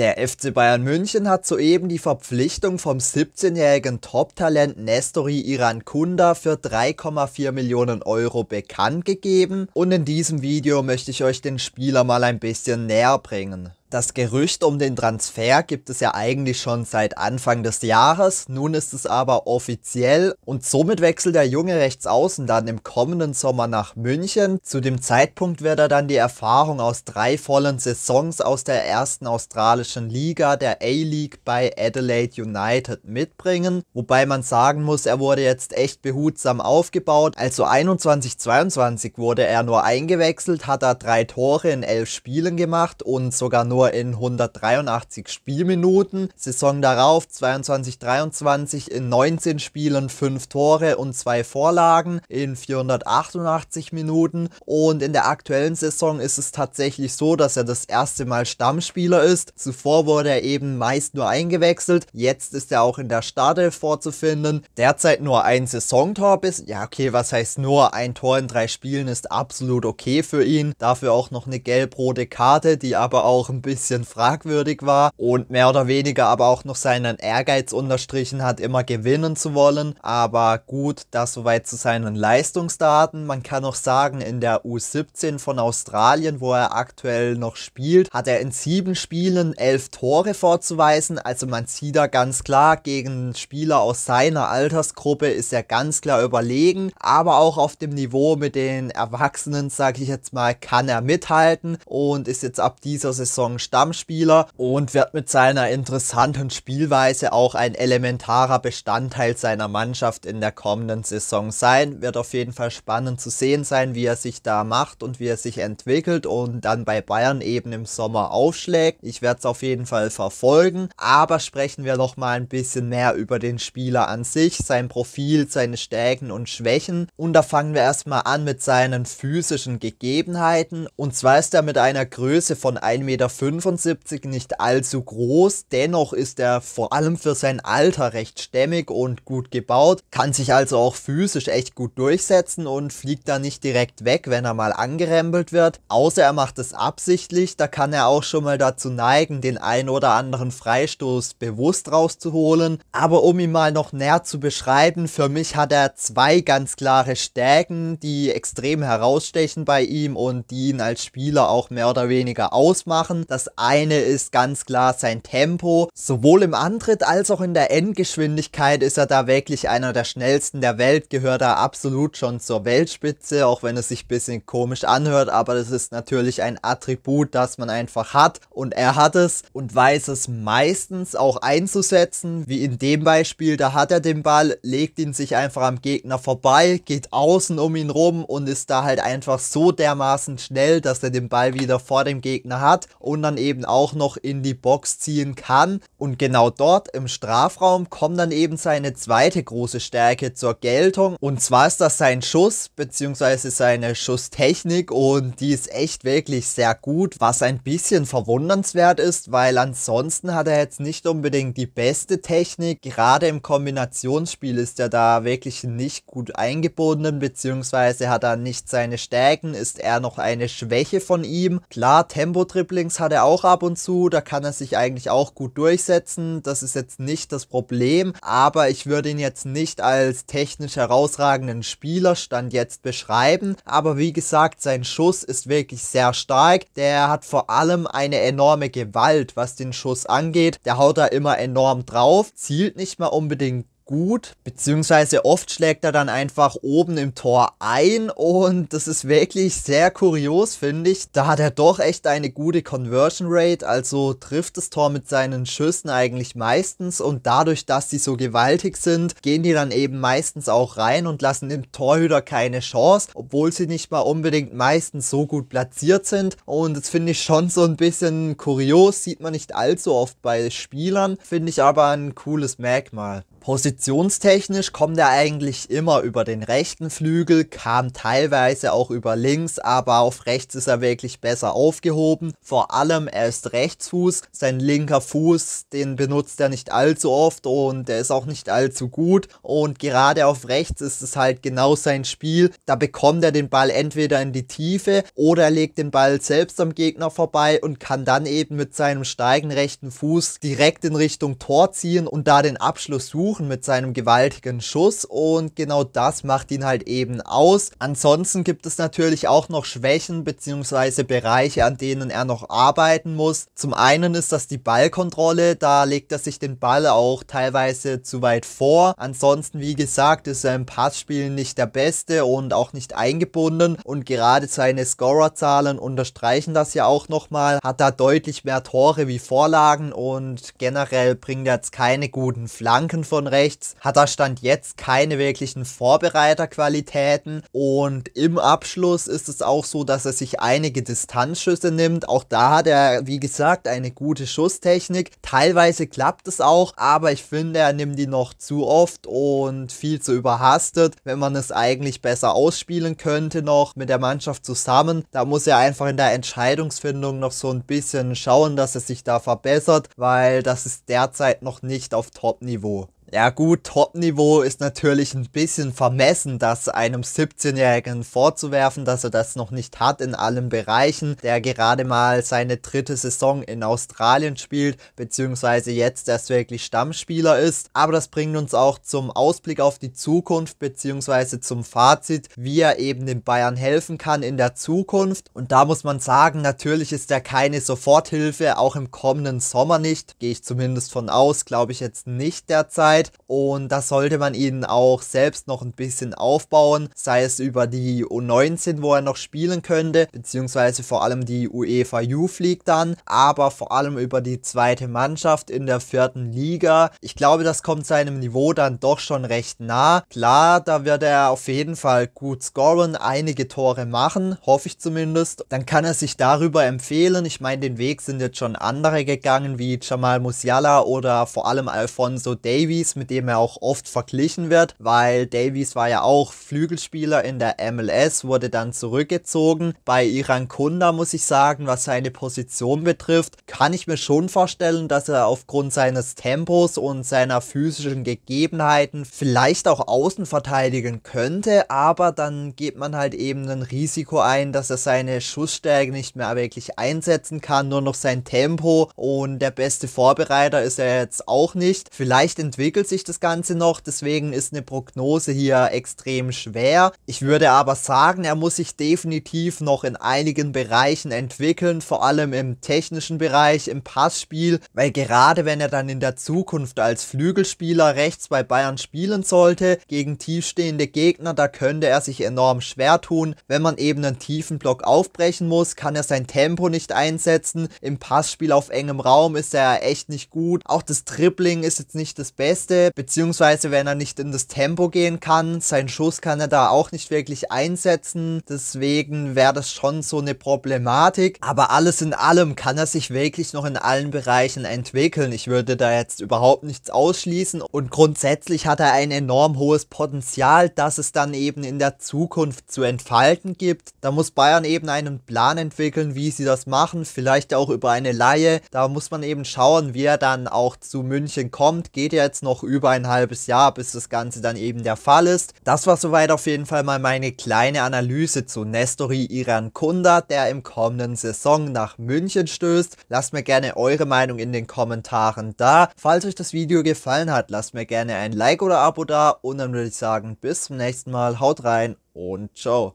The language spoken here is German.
Der FC Bayern München hat soeben die Verpflichtung vom 17-jährigen Top-Talent Nestori Iran Kunda für 3,4 Millionen Euro bekannt gegeben und in diesem Video möchte ich euch den Spieler mal ein bisschen näher bringen das Gerücht um den Transfer gibt es ja eigentlich schon seit Anfang des Jahres, nun ist es aber offiziell und somit wechselt der junge Rechtsaußen dann im kommenden Sommer nach München. Zu dem Zeitpunkt wird er dann die Erfahrung aus drei vollen Saisons aus der ersten australischen Liga, der A-League bei Adelaide United mitbringen, wobei man sagen muss, er wurde jetzt echt behutsam aufgebaut, also 21-22 wurde er nur eingewechselt, hat er drei Tore in elf Spielen gemacht und sogar nur Zuschauer in 183 Spielminuten, Saison darauf 22-23 in 19 Spielen 5 Tore und 2 Vorlagen in 488 Minuten und in der aktuellen Saison ist es tatsächlich so, dass er das erste Mal Stammspieler ist. Zuvor wurde er eben meist nur eingewechselt, jetzt ist er auch in der Startelf vorzufinden. Derzeit nur ein Saisontor bis, ja okay, was heißt nur, ein Tor in drei Spielen ist absolut okay für ihn, dafür auch noch eine gelb-rote Karte, die aber auch ein bisschen bisschen fragwürdig war und mehr oder weniger aber auch noch seinen Ehrgeiz unterstrichen hat, immer gewinnen zu wollen. Aber gut, das soweit zu seinen Leistungsdaten. Man kann auch sagen, in der U17 von Australien, wo er aktuell noch spielt, hat er in sieben Spielen elf Tore vorzuweisen. Also man sieht da ganz klar, gegen Spieler aus seiner Altersgruppe ist er ganz klar überlegen. Aber auch auf dem Niveau mit den Erwachsenen, sage ich jetzt mal, kann er mithalten und ist jetzt ab dieser Saison Stammspieler und wird mit seiner interessanten Spielweise auch ein elementarer Bestandteil seiner Mannschaft in der kommenden Saison sein. Wird auf jeden Fall spannend zu sehen sein, wie er sich da macht und wie er sich entwickelt und dann bei Bayern eben im Sommer aufschlägt. Ich werde es auf jeden Fall verfolgen, aber sprechen wir noch mal ein bisschen mehr über den Spieler an sich, sein Profil, seine Stärken und Schwächen und da fangen wir erstmal an mit seinen physischen Gegebenheiten und zwar ist er mit einer Größe von 1,5 Meter 1,75 nicht allzu groß, dennoch ist er vor allem für sein Alter recht stämmig und gut gebaut, kann sich also auch physisch echt gut durchsetzen und fliegt da nicht direkt weg, wenn er mal angerempelt wird, außer er macht es absichtlich, da kann er auch schon mal dazu neigen, den ein oder anderen Freistoß bewusst rauszuholen, aber um ihn mal noch näher zu beschreiben, für mich hat er zwei ganz klare Stärken, die extrem herausstechen bei ihm und die ihn als Spieler auch mehr oder weniger ausmachen. Das das eine ist ganz klar sein Tempo. Sowohl im Antritt als auch in der Endgeschwindigkeit ist er da wirklich einer der schnellsten der Welt, gehört er absolut schon zur Weltspitze, auch wenn es sich ein bisschen komisch anhört, aber das ist natürlich ein Attribut, das man einfach hat und er hat es und weiß es meistens auch einzusetzen, wie in dem Beispiel, da hat er den Ball, legt ihn sich einfach am Gegner vorbei, geht außen um ihn rum und ist da halt einfach so dermaßen schnell, dass er den Ball wieder vor dem Gegner hat und dann dann eben auch noch in die Box ziehen kann. Und genau dort im Strafraum kommt dann eben seine zweite große Stärke zur Geltung. Und zwar ist das sein Schuss bzw. seine Schusstechnik und die ist echt wirklich sehr gut, was ein bisschen verwundernswert ist, weil ansonsten hat er jetzt nicht unbedingt die beste Technik. Gerade im Kombinationsspiel ist er da wirklich nicht gut eingebunden bzw. hat er nicht seine Stärken, ist er noch eine Schwäche von ihm. Klar, Tempo-Dribblings hat hat er auch ab und zu, da kann er sich eigentlich auch gut durchsetzen. Das ist jetzt nicht das Problem, aber ich würde ihn jetzt nicht als technisch herausragenden Spielerstand jetzt beschreiben. Aber wie gesagt, sein Schuss ist wirklich sehr stark. Der hat vor allem eine enorme Gewalt, was den Schuss angeht. Der haut da immer enorm drauf, zielt nicht mal unbedingt gut, beziehungsweise oft schlägt er dann einfach oben im Tor ein und das ist wirklich sehr kurios, finde ich. Da hat er doch echt eine gute Conversion Rate, also trifft das Tor mit seinen Schüssen eigentlich meistens und dadurch, dass die so gewaltig sind, gehen die dann eben meistens auch rein und lassen dem Torhüter keine Chance, obwohl sie nicht mal unbedingt meistens so gut platziert sind und das finde ich schon so ein bisschen kurios, sieht man nicht allzu oft bei Spielern, finde ich aber ein cooles Merkmal. Positionstechnisch kommt er eigentlich immer über den rechten Flügel, kam teilweise auch über links, aber auf rechts ist er wirklich besser aufgehoben. Vor allem er ist Rechtsfuß, sein linker Fuß, den benutzt er nicht allzu oft und er ist auch nicht allzu gut. Und gerade auf rechts ist es halt genau sein Spiel. Da bekommt er den Ball entweder in die Tiefe oder er legt den Ball selbst am Gegner vorbei und kann dann eben mit seinem steigen rechten Fuß direkt in Richtung Tor ziehen und da den Abschluss suchen versuchen mit seinem gewaltigen Schuss und genau das macht ihn halt eben aus. Ansonsten gibt es natürlich auch noch Schwächen bzw. Bereiche, an denen er noch arbeiten muss. Zum einen ist das die Ballkontrolle, da legt er sich den Ball auch teilweise zu weit vor. Ansonsten, wie gesagt, ist er im Passspiel nicht der Beste und auch nicht eingebunden und gerade seine Scorerzahlen unterstreichen das ja auch nochmal. Hat da deutlich mehr Tore wie Vorlagen und generell bringt er jetzt keine guten Flanken von schon rechts, hat er Stand jetzt keine wirklichen Vorbereiterqualitäten. Und im Abschluss ist es auch so, dass er sich einige Distanzschüsse nimmt. Auch da hat er, wie gesagt, eine gute Schusstechnik. Teilweise klappt es auch, aber ich finde, er nimmt die noch zu oft und viel zu überhastet, wenn man es eigentlich besser ausspielen könnte noch mit der Mannschaft zusammen. Da muss er einfach in der Entscheidungsfindung noch so ein bisschen schauen, dass er sich da verbessert, weil das ist derzeit noch nicht auf Top-Niveau. Ja gut, Top-Niveau ist natürlich ein bisschen vermessen, das einem 17-Jährigen vorzuwerfen, dass er das noch nicht hat in allen Bereichen, der gerade mal seine dritte Saison in Australien spielt, beziehungsweise jetzt erst wirklich Stammspieler ist. Aber das bringt uns auch zum Ausblick auf die Zukunft, beziehungsweise zum Fazit, wie er eben den Bayern helfen kann in der Zukunft. Und da muss man sagen, natürlich ist er keine Soforthilfe, auch im kommenden Sommer nicht, gehe ich zumindest von aus, glaube ich jetzt nicht derzeit. Zeit und das sollte man ihnen auch selbst noch ein bisschen aufbauen, sei es über die U19, wo er noch spielen könnte, beziehungsweise vor allem die UEFA Youth League dann, aber vor allem über die zweite Mannschaft in der vierten Liga. Ich glaube, das kommt seinem Niveau dann doch schon recht nah. Klar, da wird er auf jeden Fall gut scoren, einige Tore machen, hoffe ich zumindest. Dann kann er sich darüber empfehlen. Ich meine, den Weg sind jetzt schon andere gegangen, wie Jamal Musiala oder vor allem Alfonso Davies Davies, mit dem er auch oft verglichen wird, weil Davies war ja auch Flügelspieler in der MLS, wurde dann zurückgezogen. Bei Iran Kunda muss ich sagen, was seine Position betrifft, kann ich mir schon vorstellen, dass er aufgrund seines Tempos und seiner physischen Gegebenheiten vielleicht auch außen verteidigen könnte, aber dann geht man halt eben ein Risiko ein, dass er seine Schussstärke nicht mehr wirklich einsetzen kann, nur noch sein Tempo und der beste Vorbereiter ist er jetzt auch nicht. Vielleicht entwickelt entwickelt sich das Ganze noch, deswegen ist eine Prognose hier extrem schwer. Ich würde aber sagen, er muss sich definitiv noch in einigen Bereichen entwickeln, vor allem im technischen Bereich, im Passspiel, weil gerade wenn er dann in der Zukunft als Flügelspieler rechts bei Bayern spielen sollte, gegen tiefstehende Gegner, da könnte er sich enorm schwer tun. Wenn man eben einen tiefen Block aufbrechen muss, kann er sein Tempo nicht einsetzen. Im Passspiel auf engem Raum ist er echt nicht gut. Auch das Dribbling ist jetzt nicht das Beste Äste, beziehungsweise wenn er nicht in das Tempo gehen kann, seinen Schuss kann er da auch nicht wirklich einsetzen, deswegen wäre das schon so eine Problematik, aber alles in allem kann er sich wirklich noch in allen Bereichen entwickeln, ich würde da jetzt überhaupt nichts ausschließen und grundsätzlich hat er ein enorm hohes Potenzial, das es dann eben in der Zukunft zu entfalten gibt, da muss Bayern eben einen Plan entwickeln, wie sie das machen, vielleicht auch über eine Laie, da muss man eben schauen, wie er dann auch zu München kommt, geht er jetzt noch auch über ein halbes Jahr, bis das Ganze dann eben der Fall ist. Das war soweit auf jeden Fall mal meine kleine Analyse zu Nestori Iran-Kunda, der im kommenden Saison nach München stößt. Lasst mir gerne eure Meinung in den Kommentaren da. Falls euch das Video gefallen hat, lasst mir gerne ein Like oder Abo da und dann würde ich sagen, bis zum nächsten Mal, haut rein und ciao.